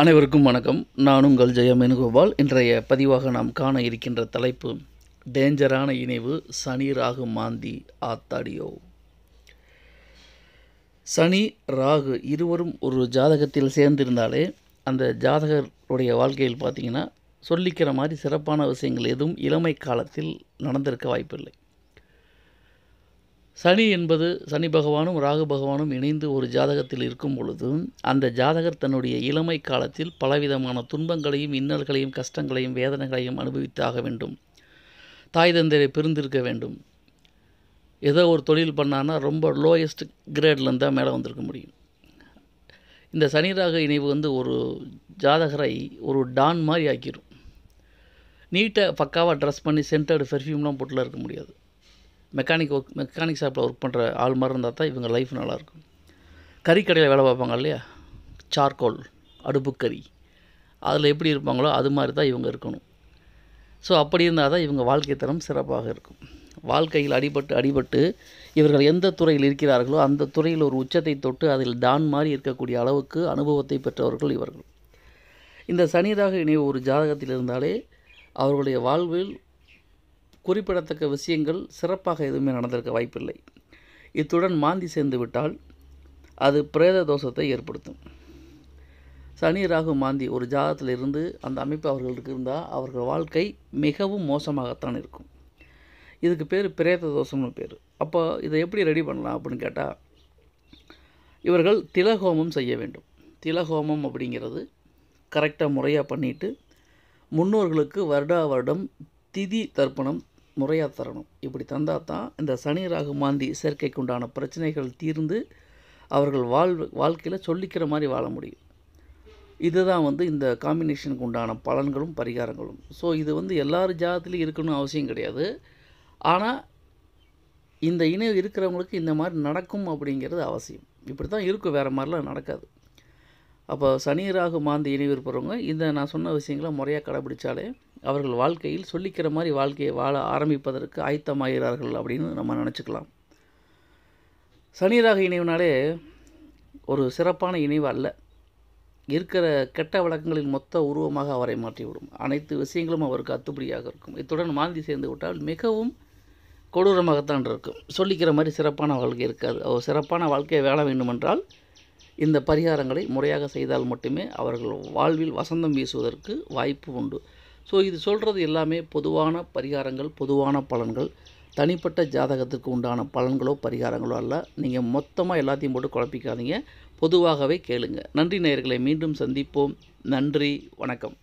அனைவருக்கும் வணக்கம் நான் உங்கள் ஜெயமேனுகோபால் இன்றைய பதிவாக நாம் காண இருக்கின்ற தலைப்பு டேஞ்சரான இணைவு சனி ராகு மாந்தி ஆத்தாடியோ சனி ராகு இருவரும் ஒரு ஜாதகத்தில் சேர்ந்திருந்தாலே அந்த ஜாதகருடைய வாழ்க்கையில் பார்த்தீங்கன்னா சொல்லிக்கிற மாதிரி சிறப்பான விஷயங்கள் எதுவும் இளமை காலத்தில் நடந்திருக்க வாய்ப்பில்லை சனி என்பது சனி பகவானும் ராகு பகவானும் இணைந்து ஒரு ஜாதகத்தில் இருக்கும் பொழுது அந்த ஜாதகர் தன்னுடைய இளமை காலத்தில் பலவிதமான துன்பங்களையும் இன்னல்களையும் கஷ்டங்களையும் வேதனைகளையும் அனுபவித்தாக வேண்டும் தாய் தந்தையை பிரிந்திருக்க வேண்டும் ஏதோ ஒரு தொழில் பண்ணான்னா ரொம்ப லோயஸ்ட் கிரேட்லேருந்து தான் மேலே வந்திருக்க முடியும் இந்த சனி ராகு இணைவு வந்து ஒரு ஜாதகரை ஒரு டான் மாதிரி ஆக்கிடும் நீட்டாக பக்காவாக ட்ரெஸ் பண்ணி சென்டர்டு பெர்ஃப்யூம்லாம் போட்டுலாம் இருக்க முடியாது மெக்கானிக் ஒர்க் மெக்கானிக் ஷாப்பில் ஒர்க் பண்ணுற ஆள் மாதிரி இருந்தால் தான் இவங்க லைஃப் நல்லாயிருக்கும் கறிக்கடையில் வேலை பார்ப்பாங்க இல்லையா சார்கோல் அடுப்புக்கறி அதில் எப்படி இருப்பாங்களோ அது மாதிரி தான் இவங்க இருக்கணும் ஸோ அப்படி இருந்தால் தான் இவங்க வாழ்க்கை தரம் சிறப்பாக இருக்கும் வாழ்க்கையில் அடிபட்டு அடிபட்டு இவர்கள் எந்த துறையில் இருக்கிறார்களோ அந்த துறையில் ஒரு உச்சத்தை தொட்டு அதில் டான் மாதிரி இருக்கக்கூடிய அளவுக்கு அனுபவத்தை பெற்றவர்கள் இவர்கள் இந்த சனிதாக இணைவு ஒரு ஜாதகத்தில் இருந்தாலே அவர்களுடைய வாழ்வில் குறிப்பிடத்தக்க விஷயங்கள் சிறப்பாக எதுவுமே நடந்திருக்க வாய்ப்பில்லை இத்துடன் மாந்தி சேர்ந்து விட்டால் அது பிரேத தோஷத்தை ஏற்படுத்தும் சனி ராகு மாந்தி ஒரு ஜாதத்தில் இருந்து அந்த அமைப்பு அவர்களுக்கு இருந்தால் அவர்கள் வாழ்க்கை மிகவும் மோசமாகத்தான் இருக்கும் இதுக்கு பேர் பிரேத தோஷம்னு பேர் அப்போ இதை எப்படி ரெடி பண்ணலாம் அப்படின்னு கேட்டால் இவர்கள் திலகோமம் செய்ய வேண்டும் திலகோமம் அப்படிங்கிறது கரெக்டாக முறையாக பண்ணிவிட்டு முன்னோர்களுக்கு வருடா வருடம் திதி தர்ப்பணம் முறையாக தரணும் இப்படி தந்தால் தான் இந்த சனி ராகு மாந்தி சேர்க்கைக்கு உண்டான பிரச்சனைகள் தீர்ந்து அவர்கள் வாழ்வு வாழ்க்கையில் சொல்லிக்கிற மாதிரி வாழ முடியும் இதுதான் வந்து இந்த காம்பினேஷனுக்கு உண்டான பலன்களும் பரிகாரங்களும் ஸோ இது வந்து எல்லார் ஜாதத்துலேயும் இருக்கணும்னு அவசியம் கிடையாது ஆனால் இந்த இணைவு இருக்கிறவங்களுக்கு இந்த மாதிரி நடக்கும் அப்படிங்கிறது அவசியம் இப்படி தான் இருக்கும் வேறு மாதிரிலாம் நடக்காது அப்போ சனி ராகு மாந்தி இணைவு இருப்பவங்க இந்த நான் சொன்ன விஷயங்களை முறையாக கடைபிடிச்சாலே அவர்கள் வாழ்க்கையில் சொல்லிக்கிற மாதிரி வாழ்க்கையை வாழ ஆரம்பிப்பதற்கு ஆயத்தமாகிறார்கள் அப்படின்னு நம்ம நினச்சிக்கலாம் சனிராக இணைவுனாலே ஒரு சிறப்பான இணைவு அல்ல இருக்கிற கெட்ட வழக்கங்களின் மொத்த உருவமாக அவரை மாற்றிவிடும் அனைத்து விஷயங்களும் அவருக்கு அத்துப்படியாக இருக்கும் இத்துடன் மாந்தி சேர்ந்து விட்டால் மிகவும் கொடூரமாகத்தான் இருக்கும் சொல்லிக்கிற மாதிரி சிறப்பான வாழ்க்கை இருக்காது அவர் சிறப்பான வாழ்க்கையை வேலை வேண்டுமென்றால் இந்த பரிகாரங்களை முறையாக செய்தால் மட்டுமே அவர்கள் வாழ்வில் வசந்தம் வீசுவதற்கு வாய்ப்பு உண்டு ஸோ இது சொல்கிறது எல்லாமே பொதுவான பரிகாரங்கள் பொதுவான பலன்கள் தனிப்பட்ட ஜாதகத்துக்கு உண்டான பலன்களோ பரிகாரங்களோ அல்ல நீங்கள் மொத்தமாக எல்லாத்தையும் போட்டு குழப்பிக்காதீங்க பொதுவாகவே கேளுங்கள் நன்றி நேயர்களை மீண்டும் சந்திப்போம் நன்றி வணக்கம்